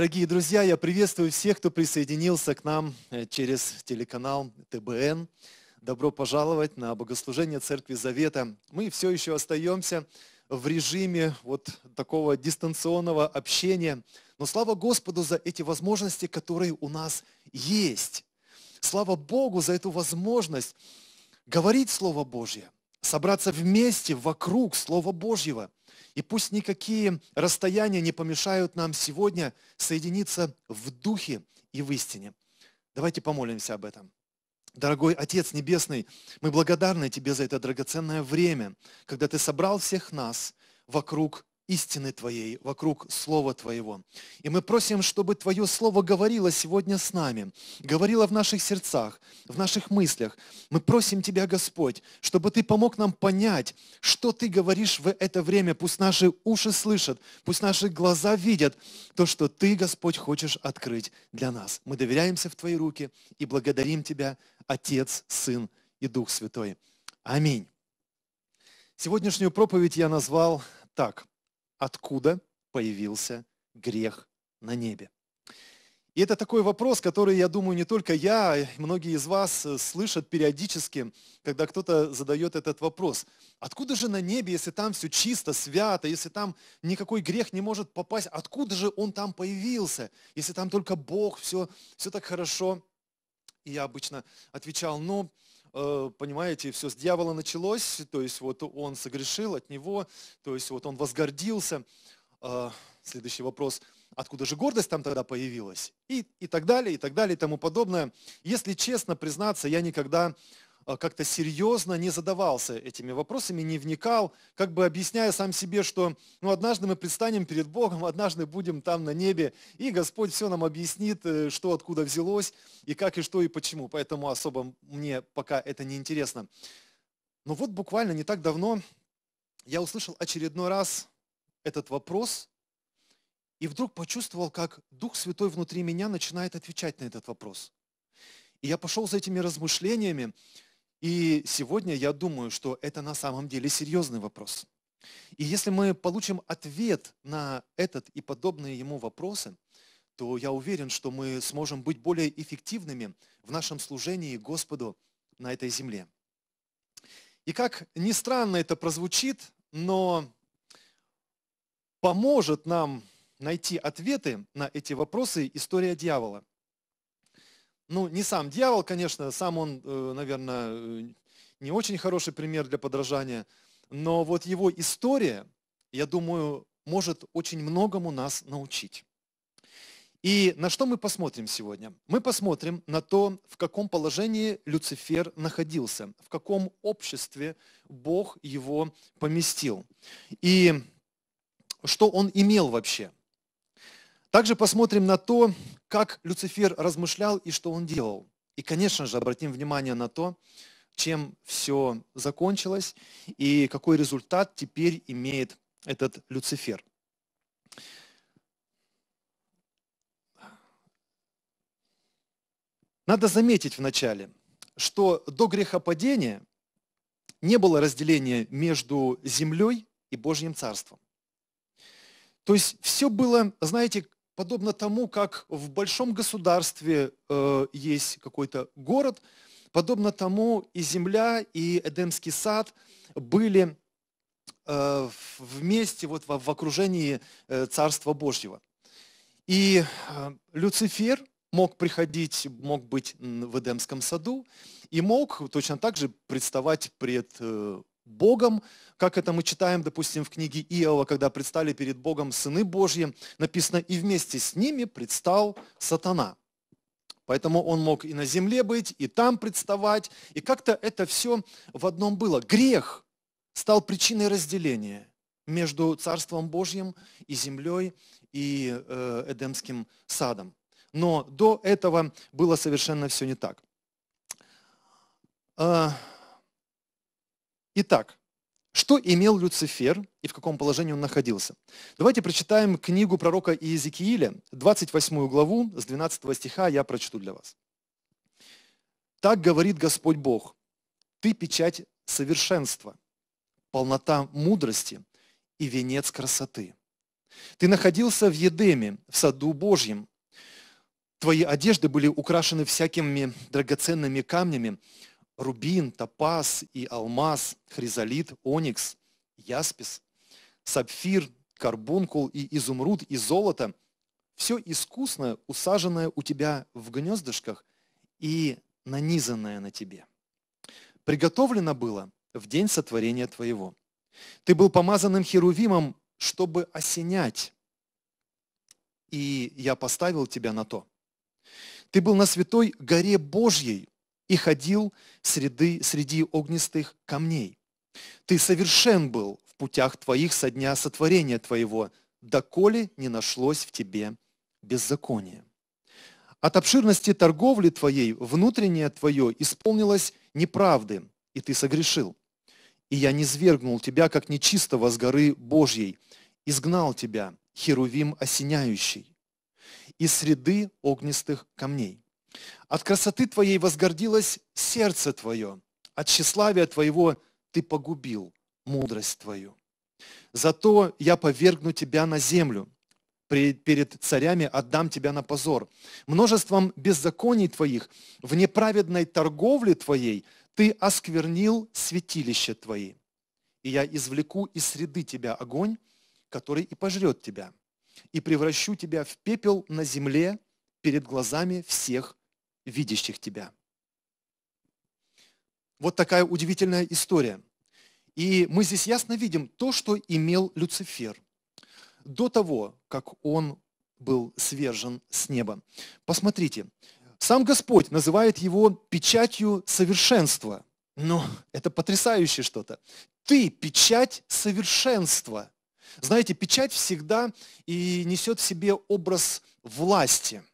Дорогие друзья, я приветствую всех, кто присоединился к нам э, через телеканал ТБН. Добро пожаловать на богослужение Церкви Завета. Мы все еще остаемся в режиме вот такого дистанционного общения. Но слава Господу за эти возможности, которые у нас есть. Слава Богу за эту возможность говорить Слово Божье, собраться вместе вокруг Слова Божьего – и пусть никакие расстояния не помешают нам сегодня соединиться в духе и в истине. Давайте помолимся об этом. Дорогой Отец Небесный, мы благодарны Тебе за это драгоценное время, когда Ты собрал всех нас вокруг истины Твоей, вокруг Слова Твоего. И мы просим, чтобы Твое Слово говорило сегодня с нами, говорило в наших сердцах, в наших мыслях. Мы просим Тебя, Господь, чтобы Ты помог нам понять, что Ты говоришь в это время. Пусть наши уши слышат, пусть наши глаза видят то, что Ты, Господь, хочешь открыть для нас. Мы доверяемся в Твои руки и благодарим Тебя, Отец, Сын и Дух Святой. Аминь. Сегодняшнюю проповедь я назвал так откуда появился грех на небе. И это такой вопрос, который, я думаю, не только я, а многие из вас э, слышат периодически, когда кто-то задает этот вопрос. Откуда же на небе, если там все чисто, свято, если там никакой грех не может попасть, откуда же он там появился, если там только Бог, все, все так хорошо? И я обычно отвечал, ну, но Э, понимаете, все с дьявола началось, то есть вот он согрешил от него, то есть вот он возгордился. А, следующий вопрос, откуда же гордость там тогда появилась? И, и так далее, и так далее, и тому подобное. Если честно признаться, я никогда Э, как-то серьезно не задавался этими вопросами, не вникал, как бы объясняя сам себе, что ну, однажды мы предстанем перед Богом, однажды будем там на небе, и Господь все нам объяснит, э, что откуда взялось, и как, и что, и почему. Поэтому особо мне пока это не интересно. Но вот буквально не так давно я услышал очередной раз этот вопрос, и вдруг почувствовал, как Дух Святой внутри меня начинает отвечать на этот вопрос. И я пошел за этими размышлениями, и сегодня я думаю, что это на самом деле серьезный вопрос. И если мы получим ответ на этот и подобные ему вопросы, то я уверен, что мы сможем быть более эффективными в нашем служении Господу на этой земле. И как ни странно это прозвучит, но поможет нам найти ответы на эти вопросы история дьявола. Ну, не сам дьявол, конечно, сам он, э, наверное, э, не очень хороший пример для подражания, но вот его история, я думаю, может очень многому нас научить. И на что мы посмотрим сегодня? Мы посмотрим на то, в каком положении Люцифер находился, в каком обществе Бог его поместил и что он имел вообще – также посмотрим на то, как Люцифер размышлял и что он делал. И, конечно же, обратим внимание на то, чем все закончилось и какой результат теперь имеет этот Люцифер. Надо заметить вначале, что до грехопадения не было разделения между землей и Божьим Царством. То есть все было, знаете, подобно тому, как в большом государстве э, есть какой-то город, подобно тому и земля, и Эдемский сад были э, вместе вот в, в окружении э, Царства Божьего. И э, Люцифер мог приходить, мог быть в Эдемском саду и мог точно так же представать пред э, Богом, как это мы читаем, допустим, в книге Иова, когда предстали перед Богом сыны Божьи, написано, и вместе с ними предстал сатана. Поэтому он мог и на земле быть, и там представать, и как-то это все в одном было. Грех стал причиной разделения между Царством Божьим и землей, и э, Эдемским садом. Но до этого было совершенно все не так. А, Итак, что имел Люцифер и в каком положении он находился? Давайте прочитаем книгу пророка Иезекииля, 28 главу, с 12 стиха я прочту для вас. «Так говорит Господь Бог, ты печать совершенства, полнота мудрости и венец красоты. Ты находился в Едеме, в саду Божьем. Твои одежды были украшены всякими драгоценными камнями, рубин, топаз и алмаз, хризолит, оникс, яспис, сапфир, карбункул и изумруд и золото – все искусное, усаженное у тебя в гнездышках и нанизанное на тебе. Приготовлено было в день сотворения твоего. Ты был помазанным херувимом, чтобы осенять, и я поставил тебя на то. Ты был на святой горе Божьей, и ходил среди, среди огнистых камней. Ты совершен был в путях твоих со дня сотворения твоего, доколе не нашлось в тебе беззакония. От обширности торговли твоей внутреннее твое исполнилось неправды, и ты согрешил. И я не свергнул тебя, как нечистого с горы Божьей, изгнал тебя, херувим осеняющий, из среды огнистых камней. От красоты твоей возгордилось сердце твое, от тщеславия твоего ты погубил мудрость твою. Зато я повергну тебя на землю, перед царями отдам тебя на позор. Множеством беззаконий твоих, в неправедной торговле твоей ты осквернил святилище твои. И я извлеку из среды тебя огонь, который и пожрет тебя, и превращу тебя в пепел на земле перед глазами всех видящих тебя. Вот такая удивительная история. И мы здесь ясно видим то, что имел Люцифер до того, как он был свержен с неба. Посмотрите, сам Господь называет его печатью совершенства. Но это потрясающе что-то. Ты печать совершенства. Знаете, печать всегда и несет в себе образ власти –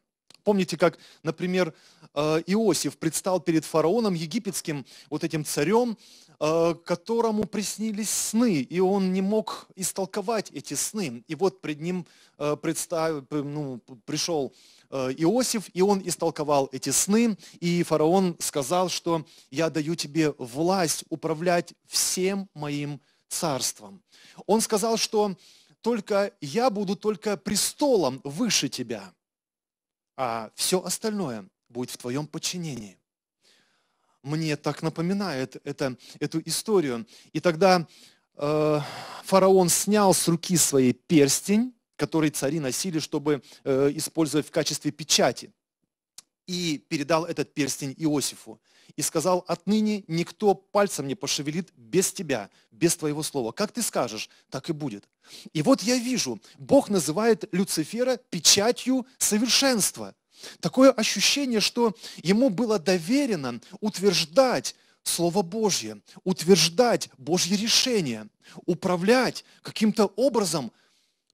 Помните, как, например, э, Иосиф предстал перед фараоном, египетским вот этим царем, э, которому приснились сны, и он не мог истолковать эти сны. И вот пред ним э, представ, ну, пришел Иосиф, и он истолковал эти сны, и фараон сказал, что я даю тебе власть управлять всем моим царством. Он сказал, что только я буду только престолом выше тебя – а все остальное будет в твоем подчинении. Мне так напоминает это, эту историю. И тогда э, фараон снял с руки своей перстень, который цари носили, чтобы э, использовать в качестве печати, и передал этот перстень Иосифу и сказал, отныне никто пальцем не пошевелит без тебя, без твоего слова. Как ты скажешь, так и будет. И вот я вижу, Бог называет Люцифера печатью совершенства. Такое ощущение, что ему было доверено утверждать Слово Божье, утверждать Божье решение, управлять каким-то образом.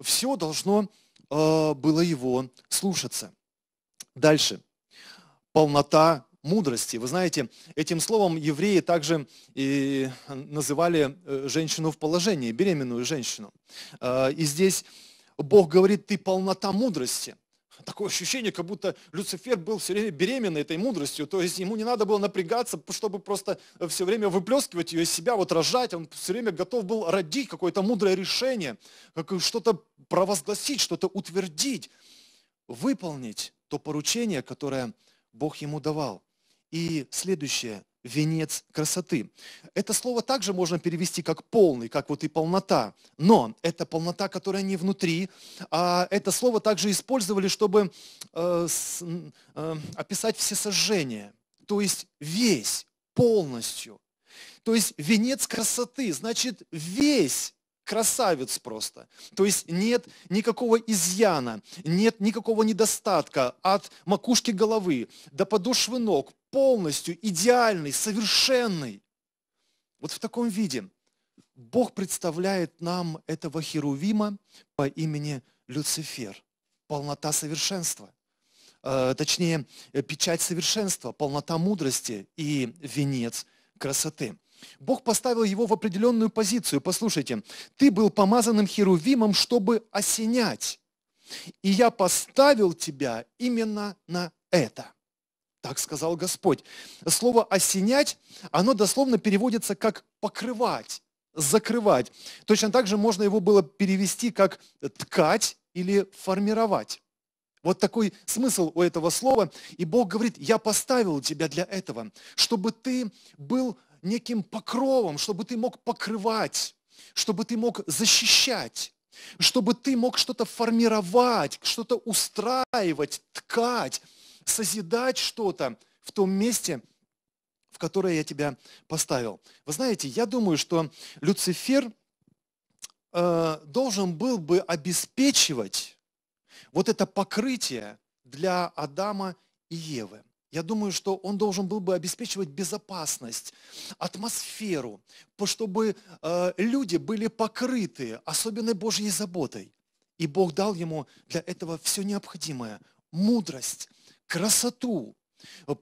Все должно э, было его слушаться. Дальше. Полнота мудрости. Вы знаете, этим словом евреи также и называли э, женщину в положении, беременную женщину. Э, и здесь Бог говорит, ты полнота мудрости. Такое ощущение, как будто Люцифер был все время беременный этой мудростью, то есть ему не надо было напрягаться, чтобы просто э, все время выплескивать ее из себя, вот рожать, он все время готов был родить какое-то мудрое решение, что-то провозгласить, что-то утвердить, выполнить то поручение, которое Бог ему давал. И следующее – венец красоты. Это слово также можно перевести как полный, как вот и полнота. Но это полнота, которая не внутри. А это слово также использовали, чтобы э, с, э, описать все сожжения. То есть весь, полностью. То есть венец красоты, значит весь красавец просто. То есть нет никакого изъяна, нет никакого недостатка от макушки головы до подошвы ног, полностью идеальный, совершенный. Вот в таком виде Бог представляет нам этого херувима по имени Люцифер. Полнота совершенства. Э, точнее, печать совершенства, полнота мудрости и венец красоты. Бог поставил его в определенную позицию. Послушайте, ты был помазанным херувимом, чтобы осенять. И я поставил тебя именно на это. Так сказал Господь. Слово «осенять», оно дословно переводится как «покрывать», «закрывать». Точно так же можно его было перевести как «ткать» или «формировать». Вот такой смысл у этого слова. И Бог говорит, я поставил тебя для этого, чтобы ты был неким покровом, чтобы ты мог покрывать, чтобы ты мог защищать, чтобы ты мог что-то формировать, что-то устраивать, ткать, созидать что-то в том месте, в которое я тебя поставил. Вы знаете, я думаю, что Люцифер э, должен был бы обеспечивать вот это покрытие для Адама и Евы. Я думаю, что он должен был бы обеспечивать безопасность, атмосферу, чтобы э, люди были покрыты особенной Божьей заботой. И Бог дал ему для этого все необходимое. Мудрость, красоту,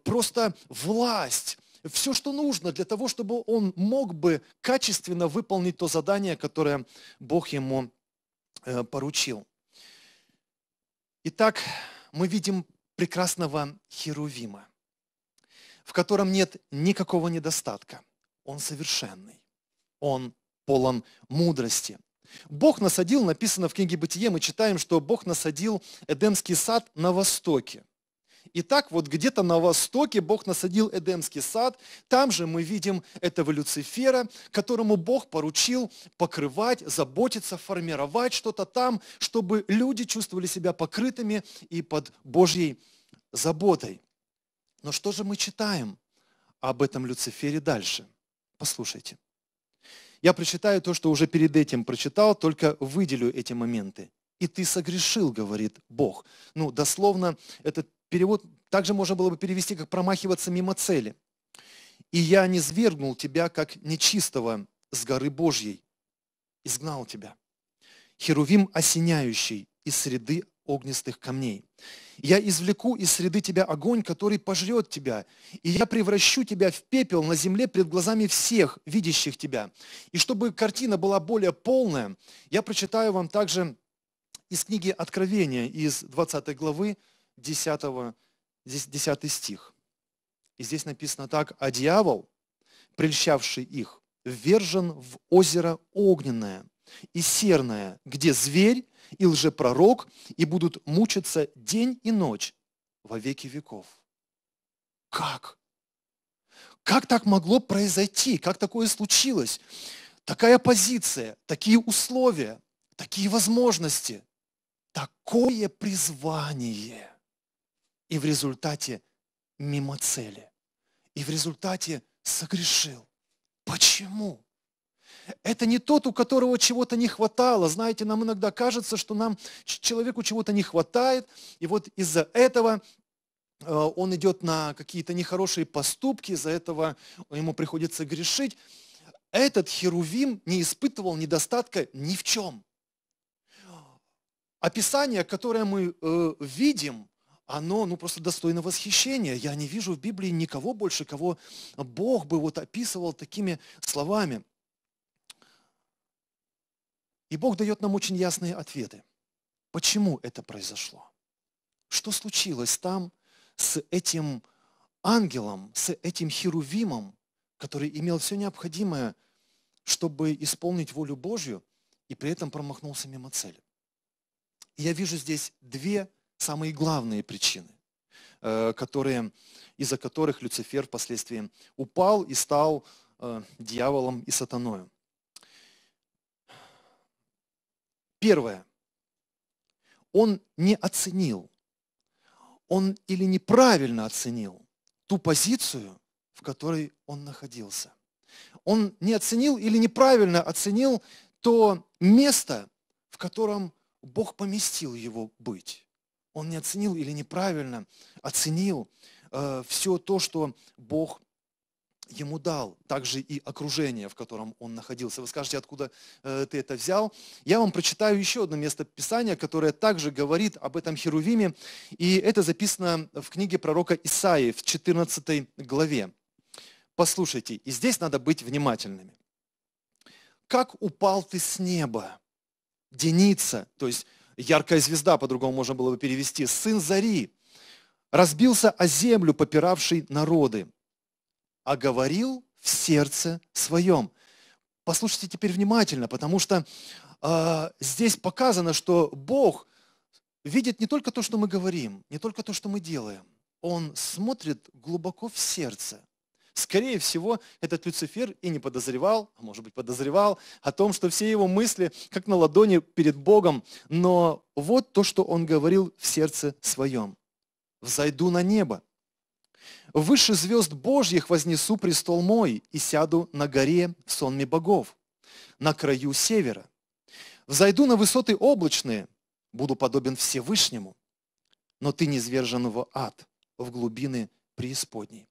просто власть, все, что нужно для того, чтобы он мог бы качественно выполнить то задание, которое Бог ему э, поручил. Итак, мы видим прекрасного Херувима, в котором нет никакого недостатка. Он совершенный, он полон мудрости. Бог насадил, написано в книге Бытие, мы читаем, что Бог насадил Эдемский сад на востоке. И так вот где-то на востоке Бог насадил Эдемский сад, там же мы видим этого Люцифера, которому Бог поручил покрывать, заботиться, формировать что-то там, чтобы люди чувствовали себя покрытыми и под Божьей заботой. Но что же мы читаем об этом Люцифере дальше? Послушайте. Я прочитаю то, что уже перед этим прочитал, только выделю эти моменты. «И ты согрешил», говорит Бог. Ну, дословно, этот перевод также можно было бы перевести, как «промахиваться мимо цели». «И я не свергнул тебя, как нечистого с горы Божьей, изгнал тебя». Херувим осеняющий из среды огнестых камней. Я извлеку из среды тебя огонь, который пожрет тебя, и я превращу тебя в пепел на земле пред глазами всех, видящих тебя. И чтобы картина была более полная, я прочитаю вам также из книги Откровения, из 20 главы, 10, 10 стих. И здесь написано так, «А дьявол, прельщавший их, ввержен в озеро огненное и серное, где зверь и лжепророк, и будут мучиться день и ночь во веки веков. Как? Как так могло произойти? Как такое случилось? Такая позиция, такие условия, такие возможности, такое призвание. И в результате мимо цели. И в результате согрешил. Почему? Это не тот, у которого чего-то не хватало. Знаете, нам иногда кажется, что нам человеку чего-то не хватает, и вот из-за этого э, он идет на какие-то нехорошие поступки, из-за этого ему приходится грешить. Этот херувим не испытывал недостатка ни в чем. Описание, которое мы э, видим, оно ну, просто достойно восхищения. Я не вижу в Библии никого больше, кого Бог бы вот описывал такими словами. И Бог дает нам очень ясные ответы. Почему это произошло? Что случилось там с этим ангелом, с этим херувимом, который имел все необходимое, чтобы исполнить волю Божью, и при этом промахнулся мимо цели? И я вижу здесь две самые главные причины, э, которые, из-за которых Люцифер впоследствии упал и стал э, дьяволом и сатаною. Первое. Он не оценил, он или неправильно оценил ту позицию, в которой он находился. Он не оценил или неправильно оценил то место, в котором Бог поместил его быть. Он не оценил или неправильно оценил э, все то, что Бог ему дал, также и окружение, в котором он находился. Вы скажете, откуда э, ты это взял? Я вам прочитаю еще одно место Писания, которое также говорит об этом Херувиме, и это записано в книге пророка Исаии в 14 главе. Послушайте, и здесь надо быть внимательными. «Как упал ты с неба, Деница, то есть яркая звезда, по-другому можно было бы перевести, сын Зари, разбился о землю, попиравший народы, а говорил в сердце своем. Послушайте теперь внимательно, потому что э, здесь показано, что Бог видит не только то, что мы говорим, не только то, что мы делаем. Он смотрит глубоко в сердце. Скорее всего, этот Люцифер и не подозревал, а может быть подозревал, о том, что все его мысли как на ладони перед Богом. Но вот то, что он говорил в сердце своем. «Взойду на небо, Выше звезд Божьих вознесу престол мой и сяду на горе в сонме богов, на краю севера. Взойду на высоты облачные, буду подобен Всевышнему, но ты низвержен в ад, в глубины преисподней.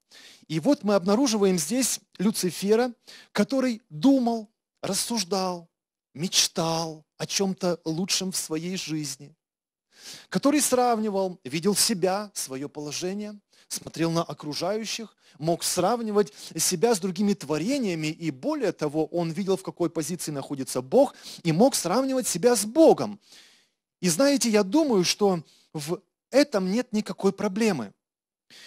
И вот мы обнаруживаем здесь Люцифера, который думал, рассуждал, мечтал о чем-то лучшем в своей жизни, который сравнивал, видел себя, свое положение – смотрел на окружающих, мог сравнивать себя с другими творениями, и более того, он видел, в какой позиции находится Бог, и мог сравнивать себя с Богом. И знаете, я думаю, что в этом нет никакой проблемы.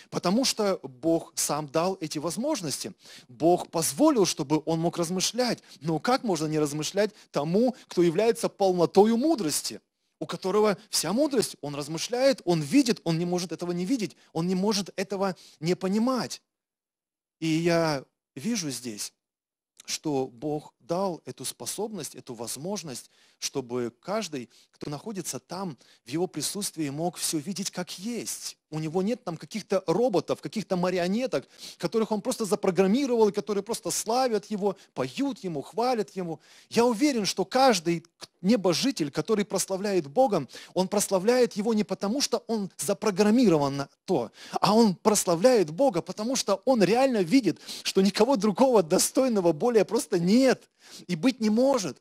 Потому что Бог сам дал эти возможности. Бог позволил, чтобы он мог размышлять. Но как можно не размышлять тому, кто является полнотою мудрости? у которого вся мудрость, он размышляет, он видит, он не может этого не видеть, он не может этого не понимать. И я вижу здесь, что Бог дал эту способность, эту возможность, чтобы каждый, кто находится там, в его присутствии мог все видеть как есть. У него нет там каких-то роботов, каких-то марионеток, которых он просто запрограммировал, и которые просто славят его, поют ему, хвалят ему. Я уверен, что каждый небожитель, который прославляет Бога, он прославляет его не потому, что он запрограммирован на то, а он прославляет Бога, потому что он реально видит, что никого другого достойного более просто нет и быть не может.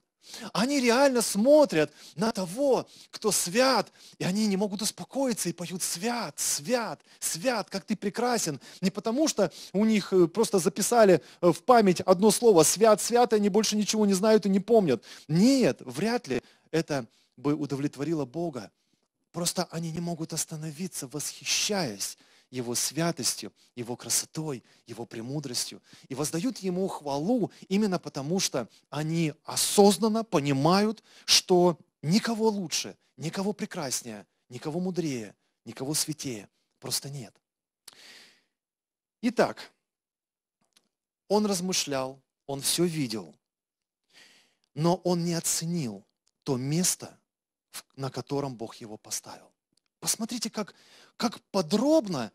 Они реально смотрят на того, кто свят, и они не могут успокоиться и поют «Свят, свят, свят, как ты прекрасен». Не потому, что у них э, просто записали э, в память одно слово «свят, свят», и они больше ничего не знают и не помнят. Нет, вряд ли это бы удовлетворило Бога. Просто они не могут остановиться, восхищаясь его святостью, Его красотой, Его премудростью. И воздают Ему хвалу именно потому, что они осознанно понимают, что никого лучше, никого прекраснее, никого мудрее, никого святее просто нет. Итак, он размышлял, он все видел, но он не оценил то место, на котором Бог его поставил. Посмотрите, как как подробно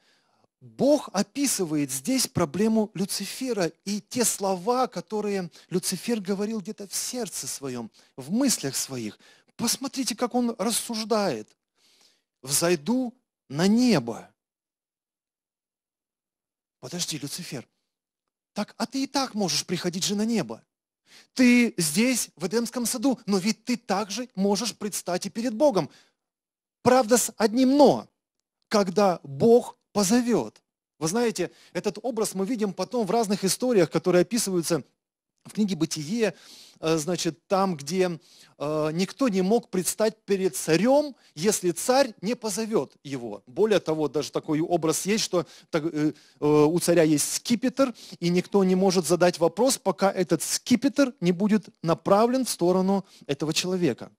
Бог описывает здесь проблему Люцифера и те слова, которые Люцифер говорил где-то в сердце своем, в мыслях своих. Посмотрите, как он рассуждает. «Взойду на небо». Подожди, Люцифер, так, а ты и так можешь приходить же на небо. Ты здесь, в Эдемском саду, но ведь ты также можешь предстать и перед Богом. Правда, с одним «но» когда Бог позовет. Вы знаете, этот образ мы видим потом в разных историях, которые описываются в книге «Бытие», э, значит, там, где э, никто не мог предстать перед царем, если царь не позовет его. Более того, даже такой образ есть, что э, у царя есть скипетр, и никто не может задать вопрос, пока этот скипетр не будет направлен в сторону этого человека.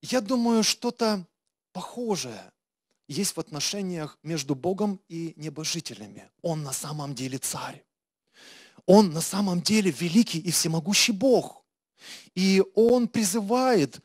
Я думаю, что-то похожее есть в отношениях между Богом и небожителями. Он на самом деле царь. Он на самом деле великий и всемогущий Бог. И Он призывает,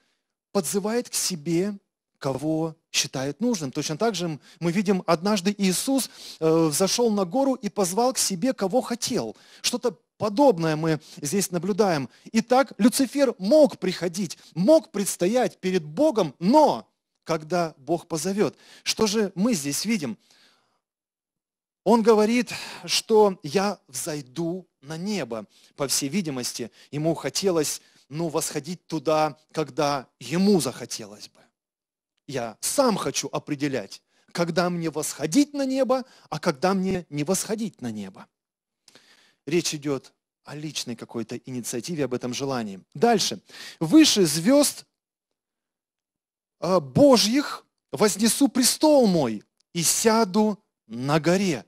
подзывает к себе, кого считает нужным. Точно так же мы видим, однажды Иисус э, взошел на гору и позвал к себе, кого хотел. Что-то подобное мы здесь наблюдаем. Итак, Люцифер мог приходить, мог предстоять перед Богом, но когда Бог позовет. Что же мы здесь видим? Он говорит, что я взойду на небо. По всей видимости, ему хотелось, ну, восходить туда, когда ему захотелось бы. Я сам хочу определять, когда мне восходить на небо, а когда мне не восходить на небо. Речь идет о личной какой-то инициативе, об этом желании. Дальше. Выше звезд «А, Божьих вознесу престол мой и сяду на горе.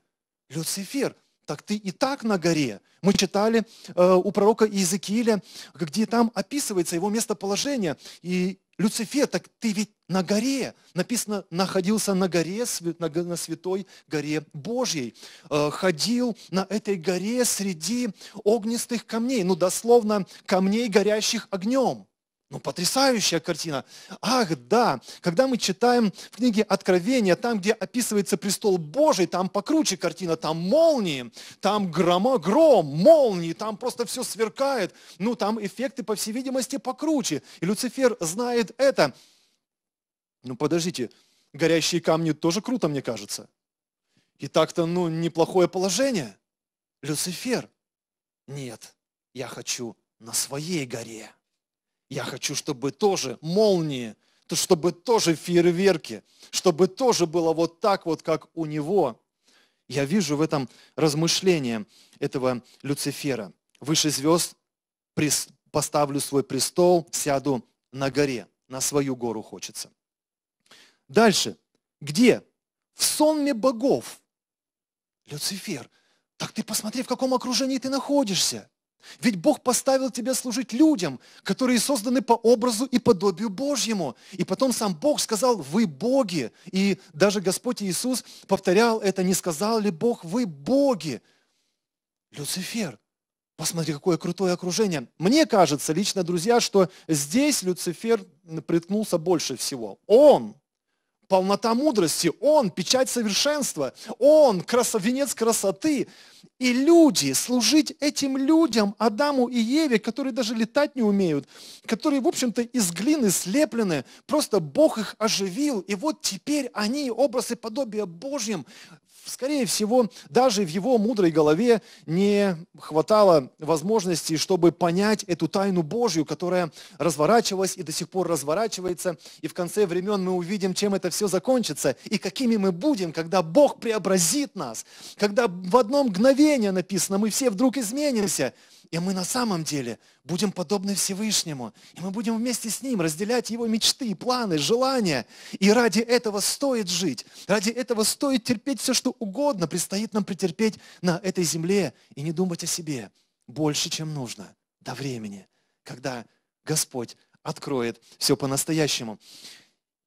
Люцифер, так ты и так на горе. Мы читали э, у пророка Иезекииля, где там описывается его местоположение. И Люцифер, так ты ведь на горе. Написано, находился на горе, на святой горе Божьей. Э, Ходил на этой горе среди огнистых камней. Ну, дословно, камней, горящих огнем. Ну, потрясающая картина. Ах, да, когда мы читаем в книге Откровения, там, где описывается престол Божий, там покруче картина, там молнии, там грома, гром, молнии, там просто все сверкает. Ну, там эффекты, по всей видимости, покруче. И Люцифер знает это. Ну, подождите, горящие камни тоже круто, мне кажется. И так-то, ну, неплохое положение. Люцифер, нет, я хочу на своей горе. Я хочу, чтобы тоже молнии, чтобы тоже фейерверки, чтобы тоже было вот так вот, как у него. Я вижу в этом размышление этого Люцифера. Выше звезд поставлю свой престол, сяду на горе, на свою гору хочется. Дальше. Где? В сонме богов. Люцифер, так ты посмотри, в каком окружении ты находишься. Ведь Бог поставил тебя служить людям, которые созданы по образу и подобию Божьему. И потом сам Бог сказал, вы боги. И даже Господь Иисус повторял это, не сказал ли Бог, вы боги. Люцифер, посмотри, какое крутое окружение. Мне кажется, лично, друзья, что здесь Люцифер приткнулся больше всего. Он полнота мудрости, Он печать совершенства, Он красавенец красоты, и люди, служить этим людям, Адаму и Еве, которые даже летать не умеют, которые, в общем-то, из глины слеплены, просто Бог их оживил, и вот теперь они, образы подобия Божьим, скорее всего, даже в его мудрой голове не хватало возможности, чтобы понять эту тайну Божью, которая разворачивалась и до сих пор разворачивается. И в конце времен мы увидим, чем это все закончится и какими мы будем, когда Бог преобразит нас, когда в одно мгновение написано, мы все вдруг изменимся. И мы на самом деле будем подобны Всевышнему. И мы будем вместе с Ним разделять Его мечты, планы, желания. И ради этого стоит жить. Ради этого стоит терпеть все, что угодно. Предстоит нам претерпеть на этой земле и не думать о себе больше, чем нужно до времени, когда Господь откроет все по-настоящему.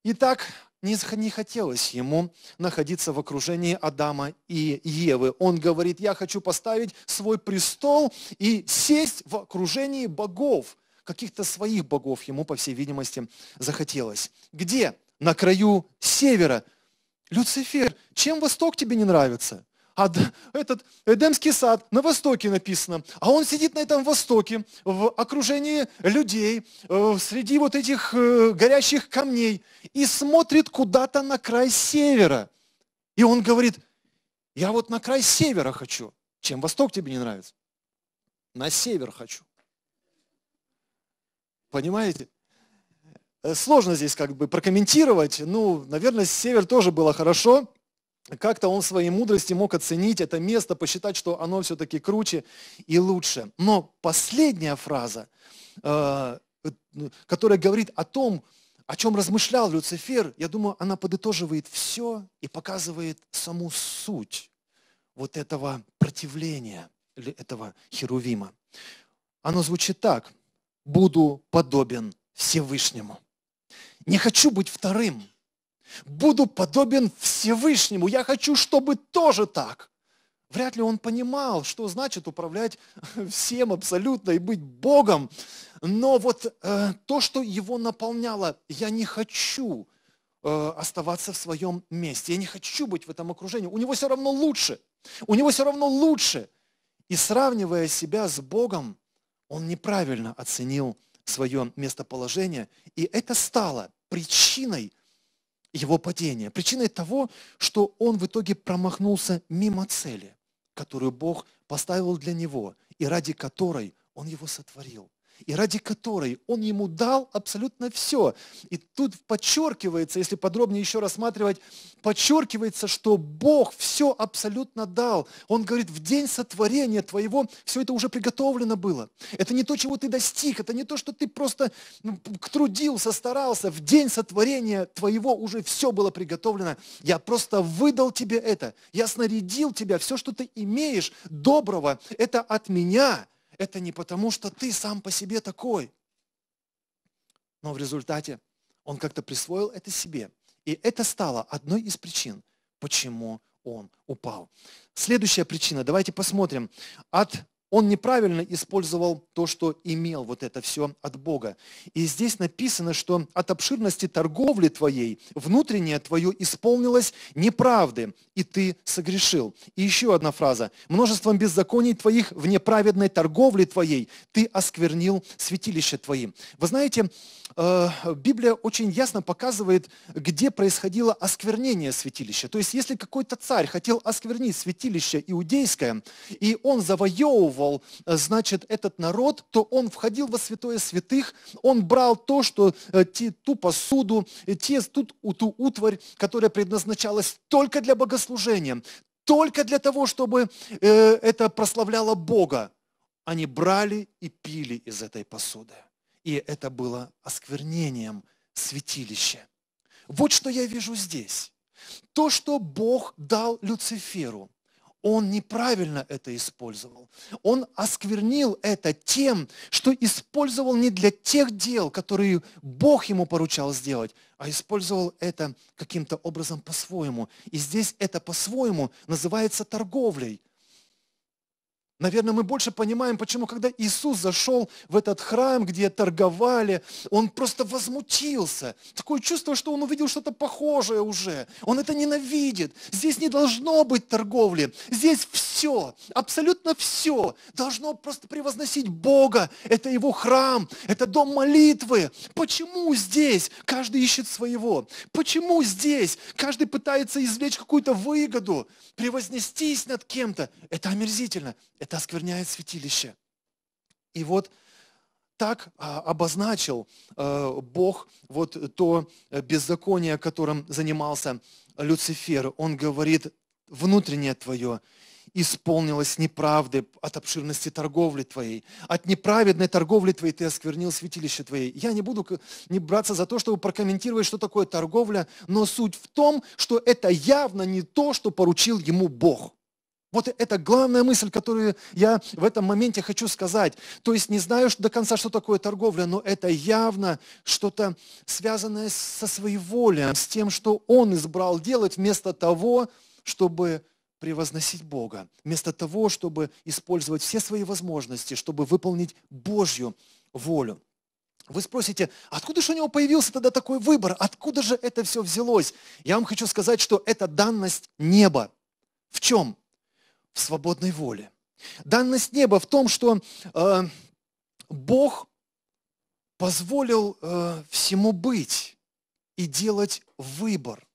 И так не, не хотелось ему находиться в окружении Адама и Евы. Он говорит, я хочу поставить свой престол и сесть в окружении богов. Каких-то своих богов ему, по всей видимости, захотелось. Где? На краю севера. Люцифер, чем Восток тебе не нравится? а этот Эдемский сад на востоке написано. А он сидит на этом востоке, в окружении людей, э, среди вот этих э, горящих камней, и смотрит куда-то на край севера. И он говорит, я вот на край севера хочу. Чем восток тебе не нравится? На север хочу. Понимаете? Э, сложно здесь как бы прокомментировать. Ну, наверное, север тоже было хорошо как-то он своей мудрости мог оценить это место, посчитать, что оно все-таки круче и лучше. Но последняя фраза, э, э, ну, которая говорит о том, о чем размышлял Люцифер, я думаю, она подытоживает все и показывает саму суть вот этого противления, этого херувима. Оно звучит так. «Буду подобен Всевышнему». Не хочу быть вторым – Буду подобен Всевышнему. Я хочу, чтобы тоже так. Вряд ли он понимал, что значит управлять всем абсолютно и быть Богом. Но вот э, то, что его наполняло, я не хочу э, оставаться в своем месте. Я не хочу быть в этом окружении. У него все равно лучше. У него все равно лучше. И сравнивая себя с Богом, он неправильно оценил свое местоположение. И это стало причиной его падения. Причиной того, что он в итоге промахнулся мимо цели, которую Бог поставил для него и ради которой он его сотворил и ради которой он ему дал абсолютно все. И тут подчеркивается, если подробнее еще рассматривать, подчеркивается, что Бог все абсолютно дал. Он говорит, в день сотворения твоего все это уже приготовлено было. Это не то, чего ты достиг, это не то, что ты просто ну, трудился, старался. В день сотворения твоего уже все было приготовлено. Я просто выдал тебе это. Я снарядил тебя. Все, что ты имеешь доброго, это от меня – это не потому, что ты сам по себе такой. Но в результате он как-то присвоил это себе. И это стало одной из причин, почему он упал. Следующая причина, давайте посмотрим, от он неправильно использовал то, что имел, вот это все от Бога. И здесь написано, что от обширности торговли твоей, внутреннее твое исполнилось неправды, и ты согрешил. И еще одна фраза. Множеством беззаконий твоих в неправедной торговле твоей ты осквернил святилище твоим. Вы знаете, э, Библия очень ясно показывает, где происходило осквернение святилища. То есть, если какой-то царь хотел осквернить святилище иудейское, и он завоевывал жертвовал, э, значит, этот народ, то он входил во святое святых, он брал то, что э, те, ту посуду, э, те, ту, ту утварь, которая предназначалась только для богослужения, только для того, чтобы э, это прославляло Бога. Они брали и пили из этой посуды. И это было осквернением святилища. Вот что я вижу здесь. То, что Бог дал Люциферу, он неправильно это использовал. Он осквернил это тем, что использовал не для тех дел, которые Бог ему поручал сделать, а использовал это каким-то образом по-своему. И здесь это по-своему называется торговлей. Наверное, мы больше понимаем, почему, когда Иисус зашел в этот храм, где торговали, он просто возмутился. Такое чувство, что он увидел что-то похожее уже. Он это ненавидит. Здесь не должно быть торговли. Здесь все, абсолютно все должно просто превозносить Бога. Это его храм, это дом молитвы. Почему здесь каждый ищет своего? Почему здесь каждый пытается извлечь какую-то выгоду, превознестись над кем-то? Это омерзительно это оскверняет святилище. И вот так а, обозначил э, Бог вот то беззаконие, которым занимался Люцифер. Он говорит, внутреннее твое исполнилось неправды от обширности торговли твоей. От неправедной торговли твоей ты осквернил святилище твоей. Я не буду не браться за то, чтобы прокомментировать, что такое торговля, но суть в том, что это явно не то, что поручил ему Бог. Вот это главная мысль, которую я в этом моменте хочу сказать. То есть не знаю до конца, что такое торговля, но это явно что-то связанное со своеволием, с тем, что он избрал делать вместо того, чтобы превозносить Бога, вместо того, чтобы использовать все свои возможности, чтобы выполнить Божью волю. Вы спросите, откуда же у него появился тогда такой выбор? Откуда же это все взялось? Я вам хочу сказать, что это данность неба. В чем? в свободной воле. Данность неба в том, что э, Бог позволил э, всему быть и делать выбор.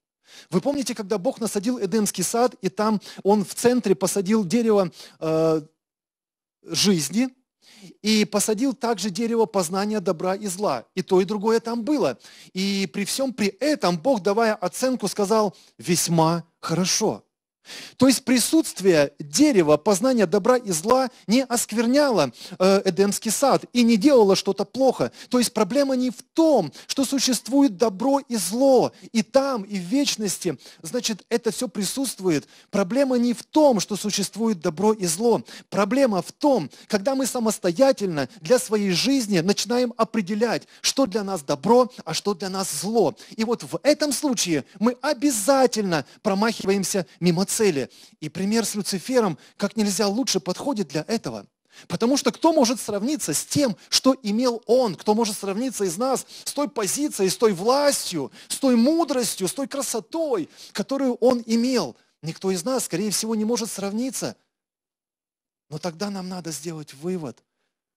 Вы помните, когда Бог насадил Эдемский сад, и там Он в центре посадил дерево э, жизни, и посадил также дерево познания добра и зла. И то, и другое там было. И при всем при этом Бог, давая оценку, сказал, весьма хорошо. То есть присутствие дерева, познания добра и зла не оскверняло э, Эдемский сад и не делало что-то плохо. То есть проблема не в том, что существует добро и зло, и там, и в вечности, значит, это все присутствует. Проблема не в том, что существует добро и зло. Проблема в том, когда мы самостоятельно для своей жизни начинаем определять, что для нас добро, а что для нас зло. И вот в этом случае мы обязательно промахиваемся мимо цели. И пример с Люцифером как нельзя лучше подходит для этого. Потому что кто может сравниться с тем, что имел он? Кто может сравниться из нас с той позицией, с той властью, с той мудростью, с той красотой, которую он имел? Никто из нас, скорее всего, не может сравниться. Но тогда нам надо сделать вывод,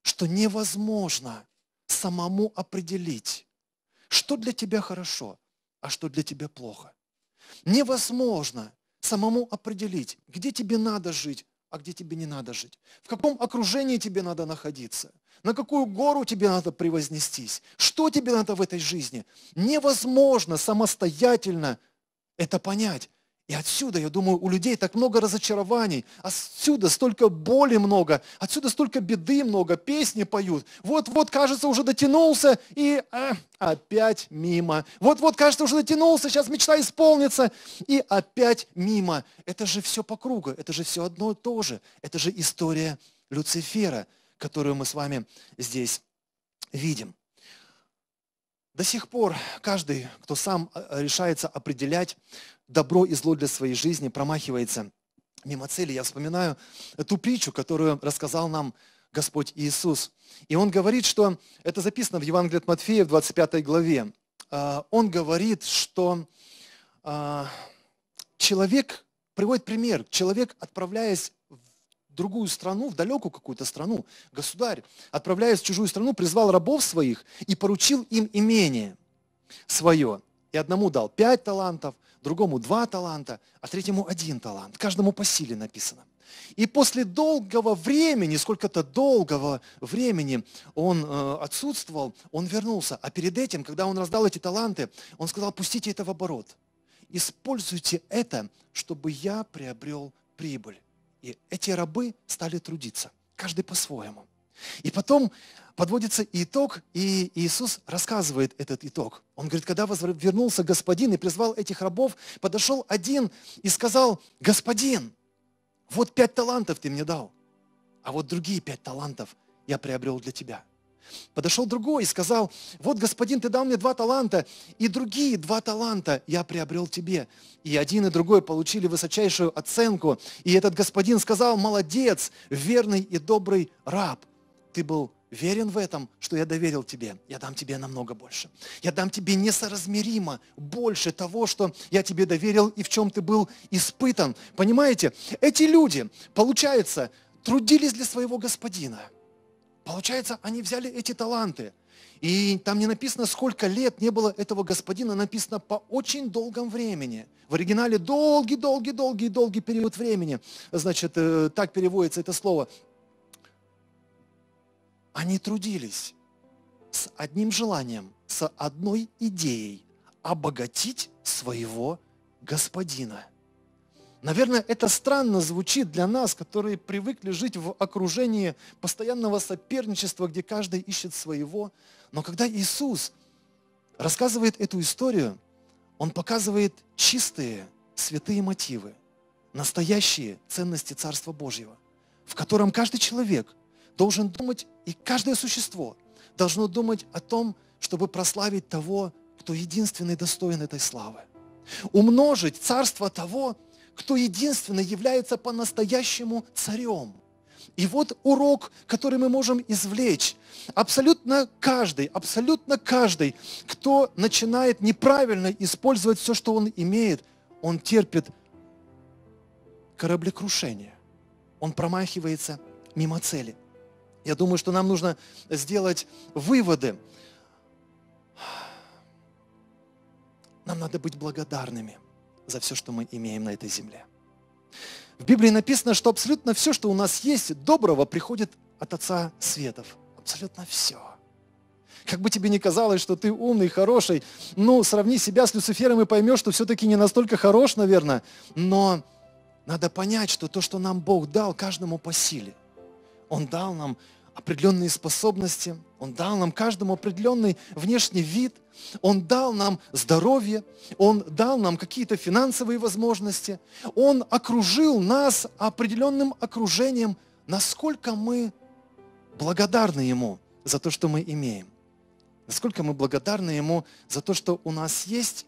что невозможно самому определить, что для тебя хорошо, а что для тебя плохо. Невозможно самому определить, где тебе надо жить, а где тебе не надо жить, в каком окружении тебе надо находиться, на какую гору тебе надо превознестись, что тебе надо в этой жизни. Невозможно самостоятельно это понять. И отсюда, я думаю, у людей так много разочарований, отсюда столько боли много, отсюда столько беды много, песни поют. Вот-вот, кажется, уже дотянулся и э, опять мимо. Вот-вот, кажется, уже дотянулся, сейчас мечта исполнится и опять мимо. Это же все по кругу, это же все одно и то же. Это же история Люцифера, которую мы с вами здесь видим. До сих пор каждый, кто сам э, э, решается определять добро и зло для своей жизни, промахивается мимо цели. Я вспоминаю ту притчу, которую рассказал нам Господь Иисус. И Он говорит, что это записано в Евангелии от Матфея в 25 главе. А, он говорит, что а, человек, приводит пример, человек, отправляясь другую страну, в далекую какую-то страну. Государь, отправляясь в чужую страну, призвал рабов своих и поручил им имение свое. И одному дал пять талантов, другому два таланта, а третьему один талант. Каждому по силе написано. И после долгого времени, сколько-то долгого времени он э, отсутствовал, он вернулся. А перед этим, когда он раздал эти таланты, он сказал, пустите это в оборот. Используйте это, чтобы я приобрел прибыль. И эти рабы стали трудиться, каждый по-своему. И потом подводится итог, и Иисус рассказывает этот итог. Он говорит, когда вернулся господин и призвал этих рабов, подошел один и сказал, господин, вот пять талантов ты мне дал, а вот другие пять талантов я приобрел для тебя – Подошел другой и сказал, вот, господин, ты дал мне два таланта, и другие два таланта я приобрел тебе. И один и другой получили высочайшую оценку. И этот господин сказал, молодец, верный и добрый раб. Ты был верен в этом, что я доверил тебе. Я дам тебе намного больше. Я дам тебе несоразмеримо больше того, что я тебе доверил и в чем ты был испытан. Понимаете, эти люди, получается, трудились для своего господина – Получается, они взяли эти таланты. И там не написано, сколько лет не было этого господина, написано по очень долгом времени. В оригинале долгий-долгий-долгий-долгий период времени. Значит, э, так переводится это слово. Они трудились с одним желанием, с одной идеей обогатить своего господина. Наверное, это странно звучит для нас, которые привыкли жить в окружении постоянного соперничества, где каждый ищет своего. Но когда Иисус рассказывает эту историю, Он показывает чистые, святые мотивы, настоящие ценности Царства Божьего, в котором каждый человек должен думать, и каждое существо должно думать о том, чтобы прославить того, кто единственный достоин этой славы. Умножить царство того, кто единственно является по-настоящему царем. И вот урок, который мы можем извлечь. Абсолютно каждый, абсолютно каждый, кто начинает неправильно использовать все, что он имеет, он терпит кораблекрушение. Он промахивается мимо цели. Я думаю, что нам нужно сделать выводы. Нам надо быть благодарными – за все, что мы имеем на этой земле. В Библии написано, что абсолютно все, что у нас есть, доброго приходит от Отца Светов. Абсолютно все. Как бы тебе ни казалось, что ты умный, хороший, ну, сравни себя с Люцифером и поймешь, что все-таки не настолько хорош, наверное, но надо понять, что то, что нам Бог дал, каждому по силе. Он дал нам определенные способности, Он дал нам каждому определенный внешний вид, Он дал нам здоровье, Он дал нам какие-то финансовые возможности, Он окружил нас определенным окружением, насколько мы благодарны Ему за то, что мы имеем, насколько мы благодарны Ему за то, что у нас есть,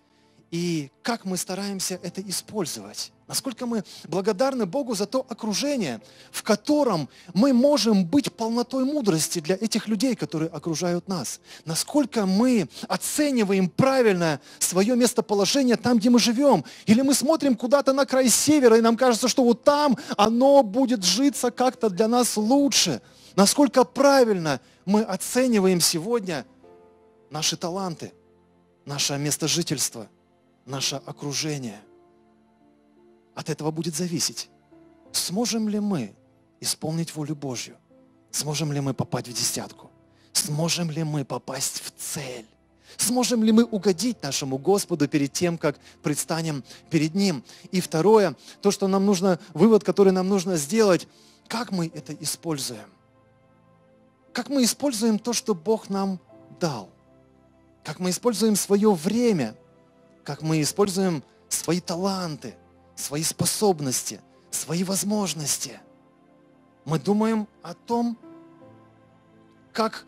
и как мы стараемся это использовать. Насколько мы благодарны Богу за то окружение, в котором мы можем быть полнотой мудрости для этих людей, которые окружают нас. Насколько мы оцениваем правильно свое местоположение там, где мы живем. Или мы смотрим куда-то на край севера, и нам кажется, что вот там оно будет житься как-то для нас лучше. Насколько правильно мы оцениваем сегодня наши таланты, наше место жительства – наше окружение. От этого будет зависеть, сможем ли мы исполнить волю Божью, сможем ли мы попасть в десятку, сможем ли мы попасть в цель. Сможем ли мы угодить нашему Господу перед тем, как предстанем перед Ним? И второе, то, что нам нужно, вывод, который нам нужно сделать, как мы это используем? Как мы используем то, что Бог нам дал? Как мы используем свое время, как мы используем свои таланты, свои способности, свои возможности. Мы думаем о том, как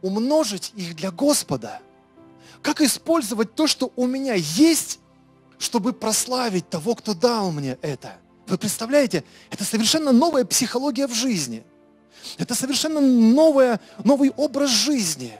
умножить их для Господа, как использовать то, что у меня есть, чтобы прославить того, кто дал мне это. Вы представляете, это совершенно новая психология в жизни. Это совершенно новая новый образ жизни.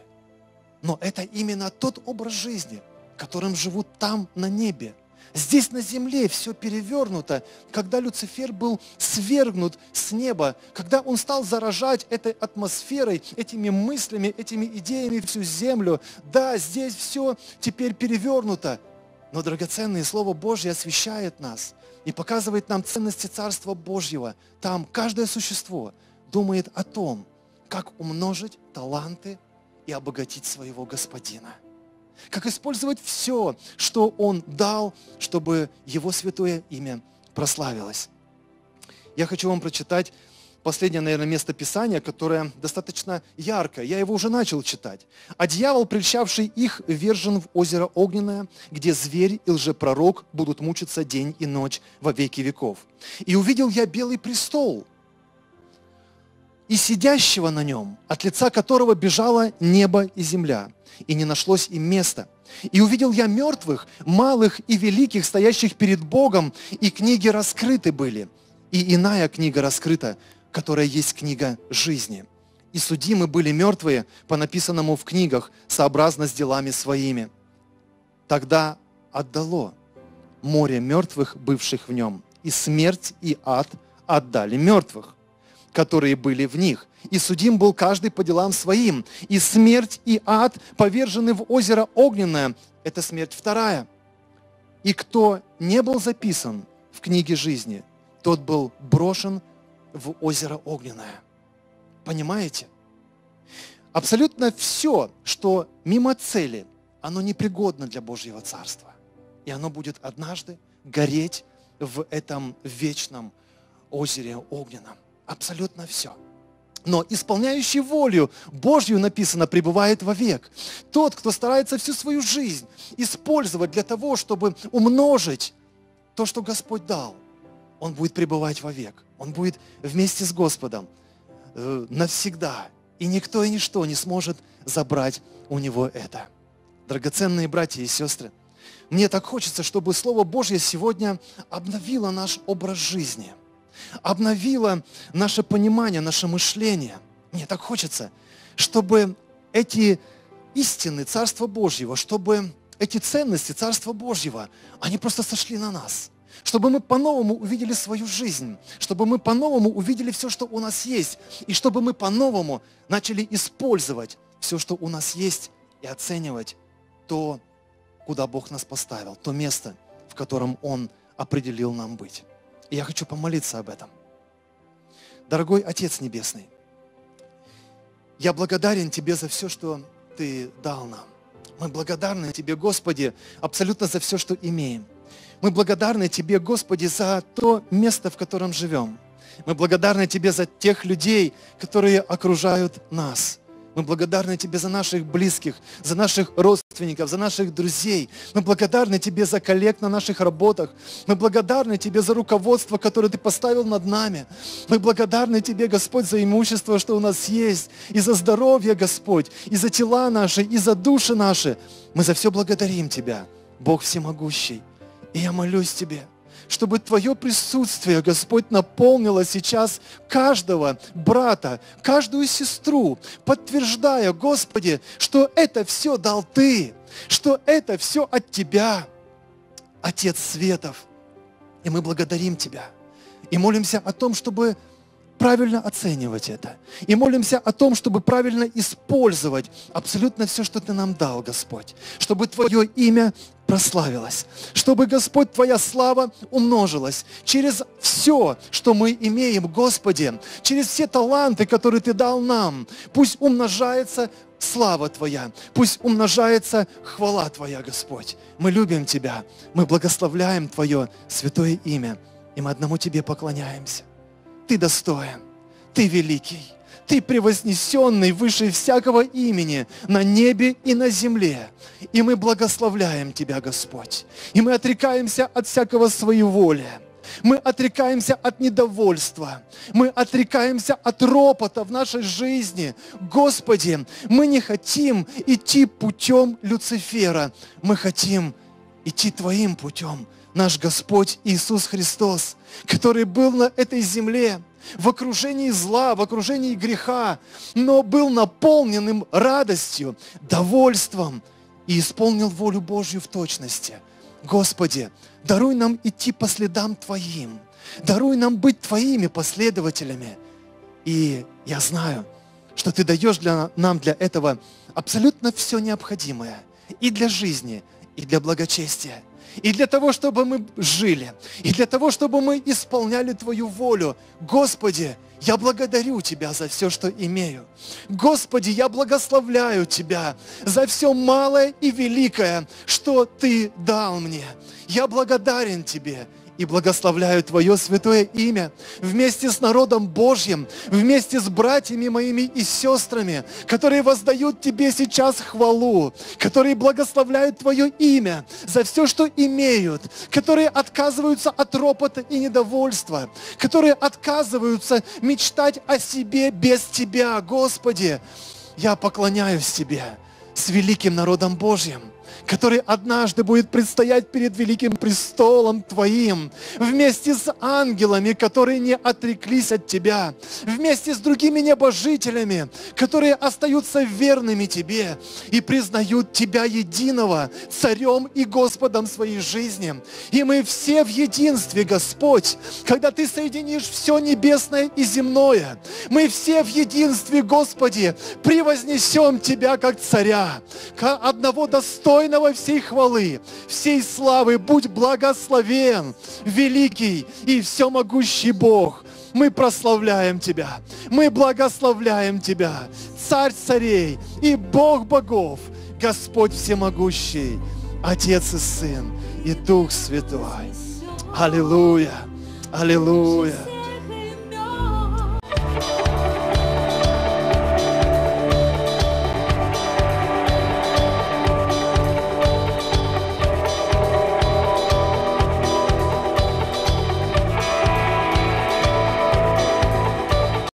Но это именно тот образ жизни – которым живут там, на небе. Здесь на земле все перевернуто, когда Люцифер был свергнут с неба, когда он стал заражать этой атмосферой, этими мыслями, этими идеями всю землю. Да, здесь все теперь перевернуто, но драгоценное Слово Божье освещает нас и показывает нам ценности Царства Божьего. Там каждое существо думает о том, как умножить таланты и обогатить своего Господина как использовать все, что Он дал, чтобы Его святое имя прославилось. Я хочу вам прочитать последнее, наверное, место Писания, которое достаточно ярко. Я его уже начал читать. «А дьявол, прельщавший их, вержен в озеро огненное, где зверь и лжепророк будут мучиться день и ночь во веки веков. И увидел я белый престол – и сидящего на нем, от лица которого бежало небо и земля, и не нашлось им места. И увидел я мертвых, малых и великих, стоящих перед Богом, и книги раскрыты были, и иная книга раскрыта, которая есть книга жизни. И судимы были мертвые по написанному в книгах, сообразно с делами своими. Тогда отдало море мертвых, бывших в нем, и смерть и ад отдали мертвых которые были в них. И судим был каждый по делам своим. И смерть и ад повержены в озеро огненное. Это смерть вторая. И кто не был записан в книге жизни, тот был брошен в озеро огненное. Понимаете? Абсолютно все, что мимо цели, оно непригодно для Божьего Царства. И оно будет однажды гореть в этом вечном озере огненном абсолютно все. Но исполняющий волю Божью, написано, пребывает вовек. Тот, кто старается всю свою жизнь использовать для того, чтобы умножить то, что Господь дал, он будет пребывать вовек. Он будет вместе с Господом э, навсегда. И никто и ничто не сможет забрать у него это. Драгоценные братья и сестры, мне так хочется, чтобы Слово Божье сегодня обновило наш образ жизни – обновила наше понимание, наше мышление. Мне так хочется, чтобы эти истины Царства Божьего, чтобы эти ценности Царства Божьего, они просто сошли на нас. Чтобы мы по-новому увидели свою жизнь, чтобы мы по-новому увидели все, что у нас есть, и чтобы мы по-новому начали использовать все, что у нас есть, и оценивать то, куда Бог нас поставил, то место, в котором Он определил нам быть. И я хочу помолиться об этом. Дорогой Отец Небесный, я благодарен Тебе за все, что Ты дал нам. Мы благодарны Тебе, Господи, абсолютно за все, что имеем. Мы благодарны Тебе, Господи, за то место, в котором живем. Мы благодарны Тебе за тех людей, которые окружают нас. Мы благодарны Тебе за наших близких, за наших родственников, за наших друзей. Мы благодарны Тебе за коллег на наших работах. Мы благодарны Тебе за руководство, которое Ты поставил над нами. Мы благодарны Тебе, Господь, за имущество, что у нас есть, и за здоровье, Господь, и за тела наши, и за души наши. Мы за все благодарим Тебя, Бог Всемогущий. И я молюсь Тебе – чтобы Твое присутствие, Господь, наполнило сейчас каждого брата, каждую сестру, подтверждая, Господи, что это все дал Ты, что это все от Тебя, Отец Светов. И мы благодарим Тебя. И молимся о том, чтобы правильно оценивать это. И молимся о том, чтобы правильно использовать абсолютно все, что Ты нам дал, Господь. Чтобы Твое имя прославилась, чтобы, Господь, Твоя слава умножилась через все, что мы имеем, Господи, через все таланты, которые Ты дал нам. Пусть умножается слава Твоя, пусть умножается хвала Твоя, Господь. Мы любим Тебя, мы благословляем Твое святое имя, и мы одному Тебе поклоняемся. Ты достоин, Ты великий. Ты превознесенный выше всякого имени на небе и на земле. И мы благословляем Тебя, Господь. И мы отрекаемся от всякого своеволия. Мы отрекаемся от недовольства. Мы отрекаемся от ропота в нашей жизни. Господи, мы не хотим идти путем Люцифера. Мы хотим идти Твоим путем. Наш Господь Иисус Христос, который был на этой земле, в окружении зла, в окружении греха, но был наполнен им радостью, довольством и исполнил волю Божью в точности. Господи, даруй нам идти по следам Твоим, даруй нам быть Твоими последователями. И я знаю, что Ты даешь для, нам для этого абсолютно все необходимое и для жизни, и для благочестия – и для того, чтобы мы жили, и для того, чтобы мы исполняли Твою волю. Господи, я благодарю Тебя за все, что имею. Господи, я благословляю Тебя за все малое и великое, что Ты дал мне. Я благодарен Тебе и благословляю Твое святое имя вместе с народом Божьим, вместе с братьями моими и сестрами, которые воздают Тебе сейчас хвалу, которые благословляют Твое имя за все, что имеют, которые отказываются от ропота и недовольства, которые отказываются мечтать о себе без Тебя, Господи. Я поклоняюсь Тебе с великим народом Божьим который однажды будет предстоять перед великим престолом Твоим, вместе с ангелами, которые не отреклись от Тебя, вместе с другими небожителями, которые остаются верными Тебе и признают Тебя единого царем и Господом своей жизни. И мы все в единстве, Господь, когда Ты соединишь все небесное и земное. Мы все в единстве, Господи, превознесем Тебя как царя, как одного достойного достойного всей хвалы, всей славы, будь благословен, великий и всемогущий Бог. Мы прославляем Тебя, мы благословляем Тебя, Царь царей и Бог богов, Господь всемогущий, Отец и Сын и Дух Святой. Аллилуйя, аллилуйя.